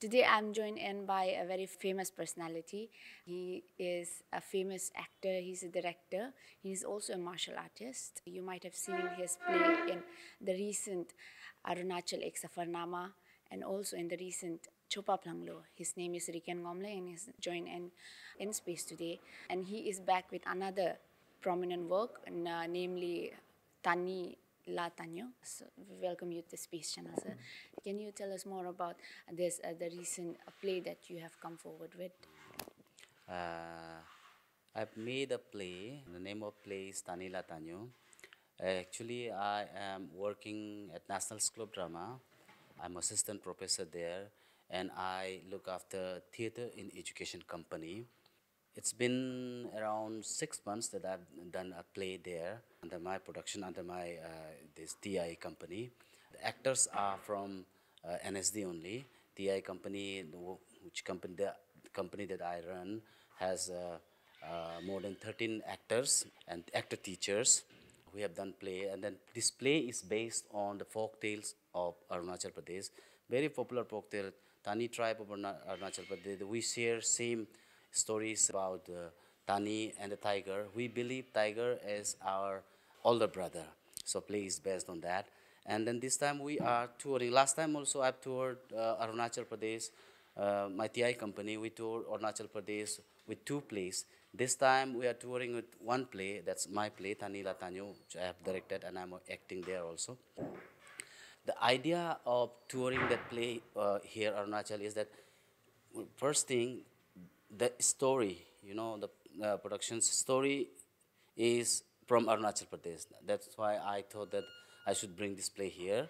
Today I'm joined in by a very famous personality. He is a famous actor, he's a director, He's also a martial artist. You might have seen his play in the recent Arunachal Ek Safarnama and also in the recent Chopa Planglo. His name is Riken Gomle and he's joined in, in space today. And he is back with another prominent work, namely Tani Lata News. We welcome you to Space Channel, sir. Can you tell us more about this, uh, the recent play that you have come forward with? Uh, I've made a play. The name of play is Tani Latanyo. Actually, I am working at National School of Drama. I'm assistant professor there, and I look after theater in education company. It's been around six months that I've done a play there under my production, under my uh, this TI company. The actors are from uh, NSD only. TI company, which company the company that I run, has uh, uh, more than 13 actors and actor teachers. We have done play, and then this play is based on the folk tales of Arunachal Pradesh. Very popular folk tale, Tani tribe of Arunachal Pradesh. We share same stories about uh, Tani and the tiger. We believe tiger is our older brother. So please, based on that. And then this time we are touring. Last time also I've toured uh, Arunachal Pradesh. Uh, my TI company, we toured Arunachal Pradesh with two plays. This time we are touring with one play. That's my play, Tani Latanyo, which I have directed and I'm acting there also. The idea of touring that play uh, here, Arunachal, is that first thing, the story, you know, the uh, production story is from Arunachal Pradesh. That's why I thought that I should bring this play here.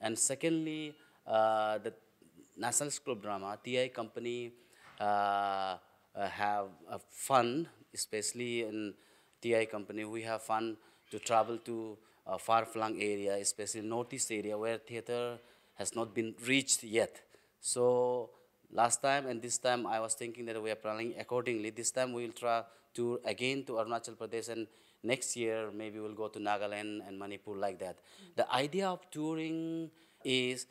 And secondly, uh, the National School of Drama, TI Company, uh, uh have fun, especially in TI Company, we have fun to travel to far-flung area, especially northeast area where theater has not been reached yet. So last time and this time I was thinking that we are planning accordingly. This time we will try to again to Arunachal Pradesh and next year maybe we'll go to Nagaland and Manipur like that. The idea of touring is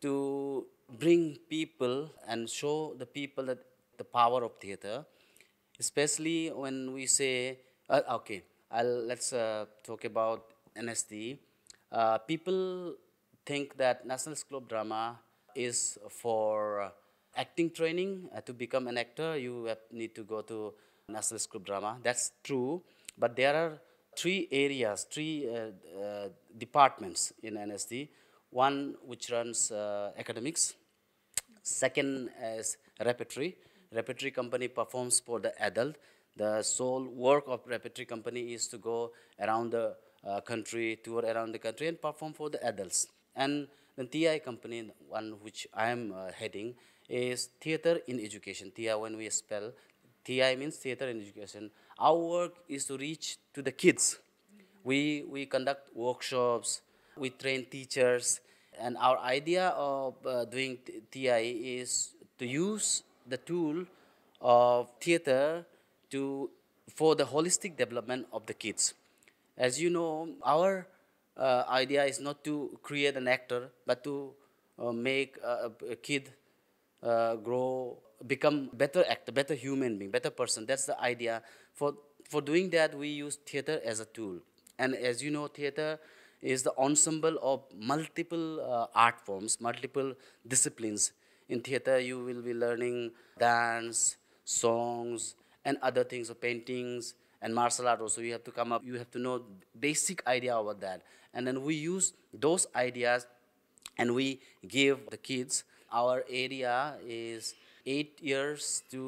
to bring people and show the people that the power of theater, especially when we say, uh, okay, I'll, let's uh, talk about NSD. Uh, people think that National School of Drama is for acting training uh, to become an actor you need to go to national school drama that's true but there are three areas three uh, uh, departments in nsd one which runs uh, academics second is repertory repertory company performs for the adult the sole work of repertory company is to go around the uh, country tour around the country and perform for the adults and then TI company, one which I am uh, heading, is Theatre in Education. TI, when we spell, TI means Theatre in Education. Our work is to reach to the kids. We, we conduct workshops, we train teachers, and our idea of uh, doing TI is to use the tool of theater to for the holistic development of the kids. As you know, our uh, idea is not to create an actor, but to uh, make a, a kid uh, grow, become better actor, better human being, better person. That's the idea. For, for doing that, we use theater as a tool. And as you know, theater is the ensemble of multiple uh, art forms, multiple disciplines. In theater, you will be learning dance, songs, and other things, or paintings, and martial art also you have to come up you have to know basic idea about that and then we use those ideas and we give the kids our area is 8 years to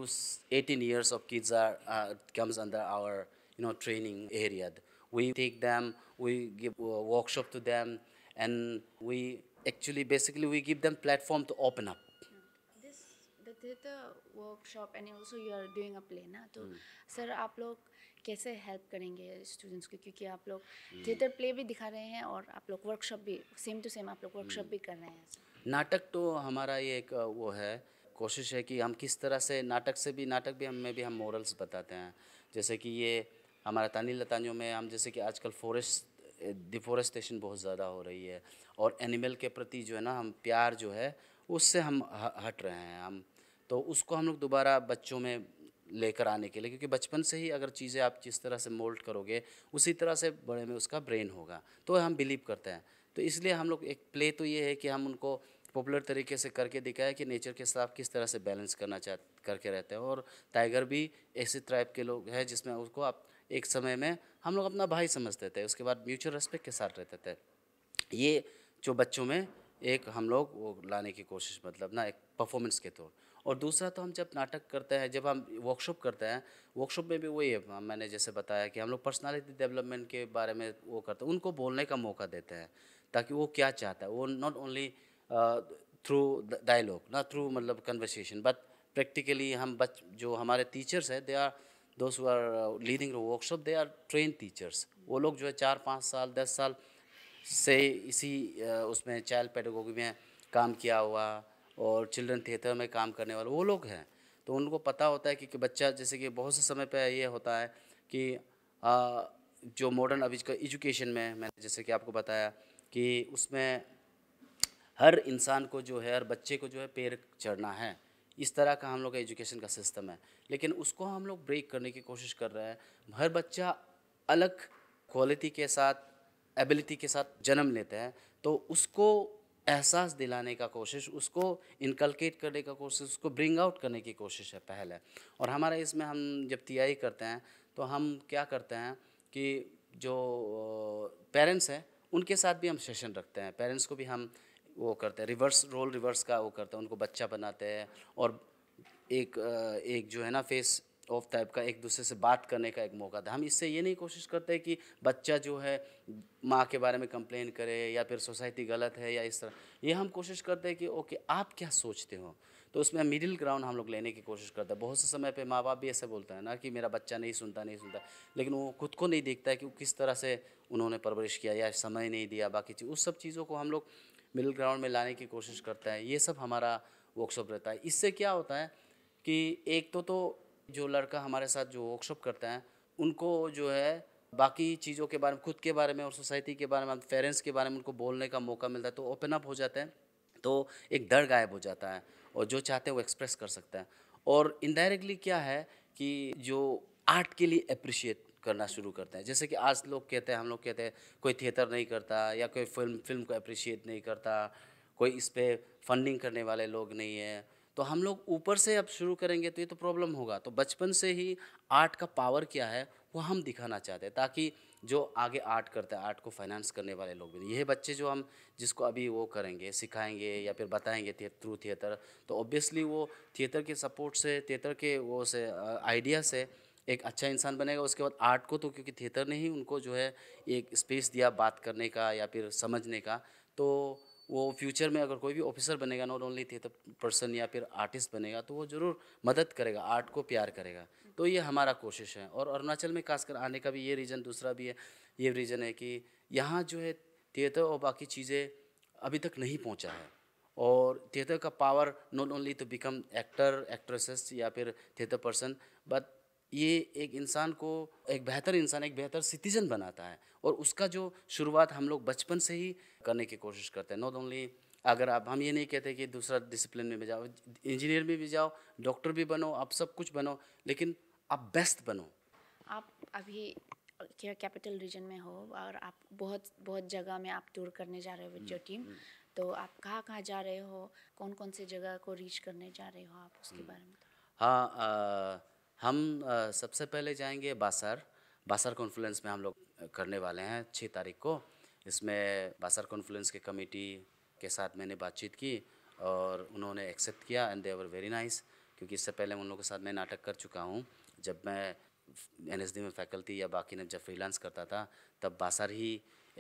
18 years of kids are uh, comes under our you know training area we take them we give a workshop to them and we actually basically we give them platform to open up with workshop and also you are doing a play ना तो sir हम्म। आप लोग कैसे help करेंगे students को क्योंकि आप लोग थिएटर हम्म। प्ले भी दिखा रहे हैं और आप लोग वर्कशॉप भी सेम टू सेम आप लोग वर्कशॉप हम्म। भी कर रहे हैं नाटक तो हमारा ये एक वो है कोशिश है कि हम किस तरह से नाटक से भी नाटक भी हमें भी हम मॉरल्स बताते हैं जैसे कि ये हमारा तानी लतानियों में हम जैसे कि आजकल फॉरेस्ट डिफॉरेस्टेशन बहुत ज़्यादा हो रही है और एनिमल के प्रति जो है ना हम प्यार जो है उससे हम हट रहे हैं हम तो उसको हम लोग दोबारा बच्चों में लेकर आने के लिए क्योंकि बचपन से ही अगर चीज़ें आप जिस तरह से मोल्ड करोगे उसी तरह से बड़े में उसका ब्रेन होगा तो हम बिलीव करते हैं तो इसलिए हम लोग एक प्ले तो ये है कि हम उनको पॉपुलर तरीके से करके दिखाया कि नेचर के साथ किस तरह से बैलेंस करना चाह करके रहते हैं और टाइगर भी ऐसे ट्राइब के लोग हैं जिसमें उसको आप एक समय में हम लोग अपना भाई समझते थे उसके बाद म्यूचुअल रेस्पेक्ट के साथ रहते थे ये जो बच्चों में एक हम लोग वो लाने की कोशिश मतलब ना एक परफॉर्मेंस के तौर और दूसरा तो हम जब नाटक करते हैं जब हम वर्कशॉप करते हैं वर्कशॉप में भी वही है हाँ, मैंने जैसे बताया कि हम लोग पर्सनालिटी डेवलपमेंट के बारे में वो करते हैं उनको बोलने का मौका देते हैं ताकि वो क्या चाहता है वो नॉट ओनली थ्रू डायलॉग ना थ्रू मतलब कन्वर्सेशन बट प्रैक्टिकली हम बच जो हमारे टीचर्स हैं दे आर दोस्त are leading workshop they are train teachers वो लोग जो है चार पाँच साल दस साल से इसी उसमें चाइल्ड पेडोगी में काम किया हुआ और चिल्ड्रन थिएटर में काम करने वाले वो लोग हैं तो उनको पता होता है कि, कि बच्चा जैसे कि बहुत से समय पर ये होता है कि आ, जो मॉडर्न अभी का एजुकेशन में मैंने जैसे कि आपको बताया कि उसमें हर इंसान को जो है हर बच्चे को जो है पेड़ चढ़ना है इस तरह का हम लोग का एजुकेशन का सिस्टम है लेकिन उसको हम लोग ब्रेक करने की कोशिश कर रहे हैं हर बच्चा अलग क्वालिटी के साथ एबिलिटी के साथ जन्म लेते हैं तो उसको एहसास दिलाने का कोशिश उसको इनकलकेट करने का कोशिश उसको ब्रिंग आउट करने की कोशिश है पहले और हमारा इसमें हम जब तैयारी करते हैं तो हम क्या करते हैं कि जो पेरेंट्स हैं उनके साथ भी हम सेशन रखते हैं पेरेंट्स को भी हम वो करते हैं रिवर्स रोल रिवर्स का वो करते हैं उनको बच्चा बनाते हैं और एक एक जो है ना फेस ऑफ टाइप का एक दूसरे से बात करने का एक मौका था हम इससे ये नहीं कोशिश करते कि बच्चा जो है माँ के बारे में कंप्लेन करे या फिर सोसाइटी गलत है या इस तरह ये हम कोशिश करते हैं कि ओके आप क्या सोचते हो तो उसमें मिडिल ग्राउंड हम लोग लेने की कोशिश करते हैं बहुत से समय पे माँ बाप भी ऐसे बोलते हैं ना कि मेरा बच्चा नहीं सुनता नहीं सुनता लेकिन वो खुद को नहीं देखता है कि वो किस तरह से उन्होंने परवरिश किया या समय नहीं दिया बाकी चीज़ उस सब चीज़ों को हम लोग मिडिल ग्राउंड में लाने की कोशिश करते हैं ये सब हमारा वर्कशॉप रहता है इससे क्या होता है कि एक तो तो जो लड़का हमारे साथ जो वर्कशॉप करता है उनको जो है बाकी चीज़ों के बारे में खुद के बारे में और सोसाइटी के बारे में पेरेंट्स के बारे में उनको बोलने का मौका मिलता है तो ओपन अप हो जाते हैं तो एक डर गायब हो जाता है और जो चाहते हैं वो एक्सप्रेस कर सकते हैं और इनडायरेक्टली क्या है कि जो आर्ट के लिए अप्रिशिएट करना शुरू करते हैं जैसे कि आज लोग कहते हैं हम लोग कहते हैं कोई थिएटर नहीं करता या कोई फिल्म फिल्म को अप्रिशिएट नहीं करता कोई इस पर फंडिंग करने वाले लोग नहीं है तो हम लोग ऊपर से अब शुरू करेंगे तो ये तो प्रॉब्लम होगा तो बचपन से ही आर्ट का पावर क्या है वो हम दिखाना चाहते हैं ताकि जो आगे आर्ट करते हैं आर्ट को फाइनेंस करने वाले लोग भी ये बच्चे जो हम जिसको अभी वो करेंगे सिखाएंगे या फिर बताएंगे थे थ्रू थिएटर तो ऑब्वियसली वो थिएटर के सपोर्ट से थिएटर के वो से आइडिया से एक अच्छा इंसान बनेगा उसके बाद आर्ट को तो क्योंकि थिएटर ने ही उनको जो है एक स्पेस दिया बात करने का या फिर समझने का तो वो फ्यूचर में अगर कोई भी ऑफिसर बनेगा नॉट ओनली थिएटर पर्सन या फिर आर्टिस्ट बनेगा तो वो ज़रूर मदद करेगा आर्ट को प्यार करेगा तो ये हमारा कोशिश है और अरुणाचल में खासकर आने का भी ये रीज़न दूसरा भी है ये रीज़न है कि यहाँ जो है थिएटर और बाकी चीज़ें अभी तक नहीं पहुँचा है और थिएटर का power not only to become actor actresses या फिर थिएटर पर्सन बट ये एक इंसान को एक बेहतर इंसान एक बेहतर सिटीजन बनाता है और उसका जो शुरुआत हम लोग बचपन से ही करने की कोशिश करते हैं नॉट ओनली अगर आप हम ये नहीं कहते कि दूसरा डिसिप्लिन में भी जाओ इंजीनियर में भी जाओ डॉक्टर भी बनो आप सब कुछ बनो लेकिन आप बेस्ट बनो आप अभी कैपिटल रीजन में हो और आप बहुत बहुत जगह में आप टूर करने जा रहे हो विद योर टीम तो आप कहाँ कहाँ जा रहे हो कौन कौन से जगह को रीच करने जा रहे हो आप उसके हम्म। बारे में हाँ हम सबसे पहले जाएंगे बासर बासर कॉन्फ्रेंस में हम लोग करने वाले हैं छः तारीख को इसमें बासर कॉन्फ्रेंस के कमेटी के साथ मैंने बातचीत की और उन्होंने एक्सेप्ट किया एंड देवर वेरी नाइस क्योंकि इससे पहले उन लोगों के साथ मैं नाटक कर चुका हूँ जब मैं एन में फैकल्टी या बाकी ने जब फ्रीलांस करता था तब बासर ही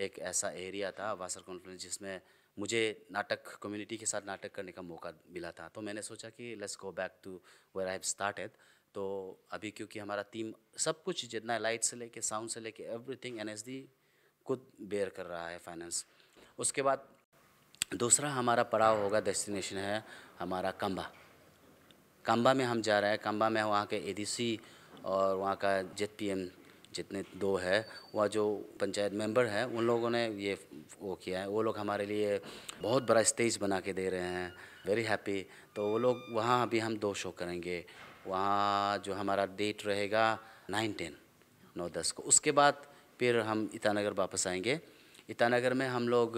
एक ऐसा एरिया था बासर कॉन्फ्रेंस जिसमें मुझे नाटक कम्युनिटी के साथ नाटक करने का मौका मिला था तो मैंने सोचा कि let's go back to where I have started तो अभी क्योंकि हमारा टीम सब कुछ जितना लाइट से लेके साउंड से लेके एवरीथिंग एनएसडी खुद बेयर कर रहा है फाइनेंस उसके बाद दूसरा हमारा पड़ाव होगा डेस्टिनेशन है हमारा कम्बा कम्बा में हम जा रहे हैं कम्बा में वहाँ के ए और वहाँ का एम जितने दो है वह जो पंचायत मेंबर हैं उन लोगों ने ये वो किया है वो लोग हमारे लिए बहुत बड़ा स्टेज बना के दे रहे हैं वेरी हैप्पी तो वो लोग वहाँ अभी हम दो शो करेंगे वहाँ जो हमारा डेट रहेगा नाइन टेन नौ दस को उसके बाद फिर हम ईटानगर वापस आएंगे ईटानगर में हम लोग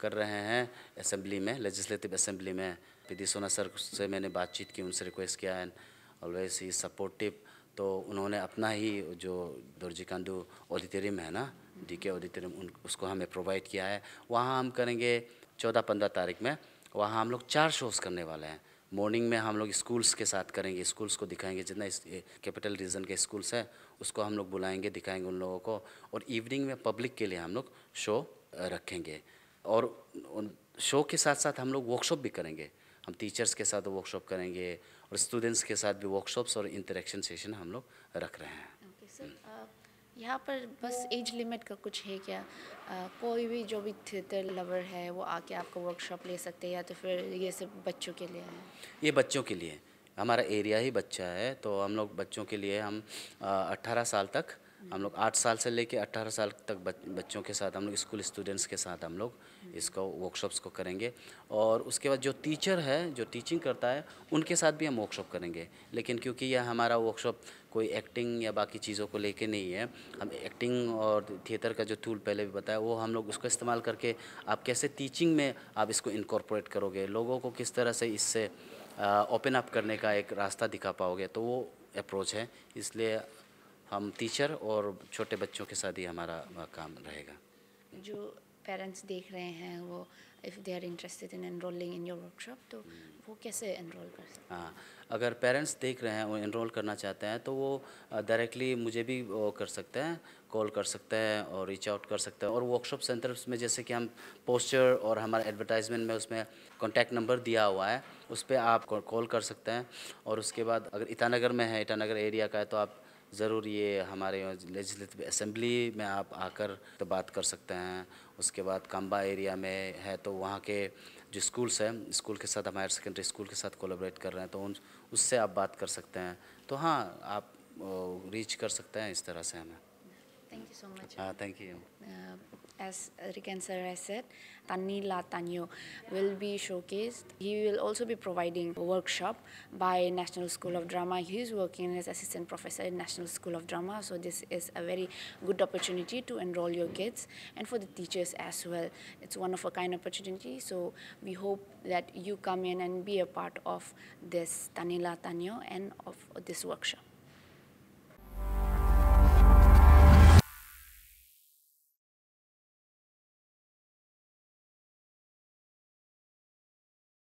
कर रहे हैं असेंबली में लेजिस्लेटिव असेंबली में पी डी सोना सर से मैंने बातचीत की उनसे रिक्वेस्ट किया एंड ऑलवेज ही सपोर्टिव तो उन्होंने अपना ही जो दर्जी कांडू ऑडिटोरियम है ना डी के ऑडिटोरियम उन उसको हमें प्रोवाइड किया है वहाँ हम करेंगे चौदह पंद्रह तारीख में वहाँ हम लोग चार शोज़ करने वाले हैं मॉर्निंग में हम लोग स्कूल्स के साथ करेंगे स्कूल्स को दिखाएंगे जितना कैपिटल रीजन के स्कूल्स हैं उसको हम लोग बुलाएंगे दिखाएंगे उन लोगों को और इवनिंग में पब्लिक के लिए हम लोग शो रखेंगे और उन शो के साथ साथ हम लोग वर्कशॉप भी करेंगे हम टीचर्स के साथ वर्कशॉप करेंगे और स्टूडेंट्स के साथ भी वर्कशॉप्स और इंटरेक्शन सेशन हम लोग रख रहे हैं यहाँ पर बस एज लिमिट का कुछ है क्या आ, कोई भी जो भी थिएटर लवर है वो आके आपका वर्कशॉप ले सकते हैं या तो फिर ये सब बच्चों के लिए है ये बच्चों के लिए हमारा एरिया ही बच्चा है तो हम लोग बच्चों के लिए हम अट्ठारह साल तक हम लोग आठ साल से लेके अट्ठारह साल तक बच्चों के साथ हम लोग स्कूल स्टूडेंट्स के साथ हम लोग इसको वर्कशॉप्स को करेंगे और उसके बाद जो टीचर है जो टीचिंग करता है उनके साथ भी हम वर्कशॉप करेंगे लेकिन क्योंकि यह हमारा वर्कशॉप कोई एक्टिंग या बाकी चीज़ों को लेके नहीं है हम एक्टिंग और थिएटर का जो टूल पहले भी बताया वो हम लोग उसको इस्तेमाल करके आप कैसे टीचिंग में आप इसको इनकॉर्पोरेट करोगे लोगों को किस तरह से इससे ओपन अप करने का एक रास्ता दिखा पाओगे तो वो अप्रोच है इसलिए हम टीचर और छोटे बच्चों के साथ ही हमारा काम रहेगा जो पेरेंट्स देख रहे हैं वो if they are interested in enrolling in your workshop तो हम्म। वो कैसे एनरोल कर सकते हाँ अगर पेरेंट्स देख रहे हैं वो एनरोल करना चाहते हैं तो वो डायरेक्टली मुझे भी वो कर सकते हैं कॉल कर सकते हैं और रीच आउट कर सकते हैं और वर्कशॉप सेंटर्स में जैसे कि हम पोस्टर और हमारे एडवर्टाइजमेंट में उसमें कॉन्टैक्ट नंबर दिया हुआ है उस पर आप कॉल कर सकते हैं और उसके बाद अगर ईटानगर में है ईटानगर एरिया का है तो आप ज़रूर ये हमारे लेजिस्लेटिव असम्बली में आप आकर तो बात कर सकते हैं उसके बाद काम्बा एरिया में है तो वहाँ के जो स्कूल्स हैं स्कूल के साथ हम हायर सेकेंडरी स्कूल के साथ कोलाबरेट कर रहे हैं तो उन उससे आप बात कर सकते हैं तो हाँ आप रीच कर सकते हैं इस तरह से हमें थैंक यू सो मच हाँ thank you as Riken sir has said, Tanni La Tanyo will be showcased. He will also be providing a workshop by National School of Drama. He is working as assistant professor in National School of Drama, so this is a very good opportunity to enroll your kids and for the teachers as well. It's one of a kind opportunity, so we hope that you come in and be a part of this Tanila Tanyo and of this workshop.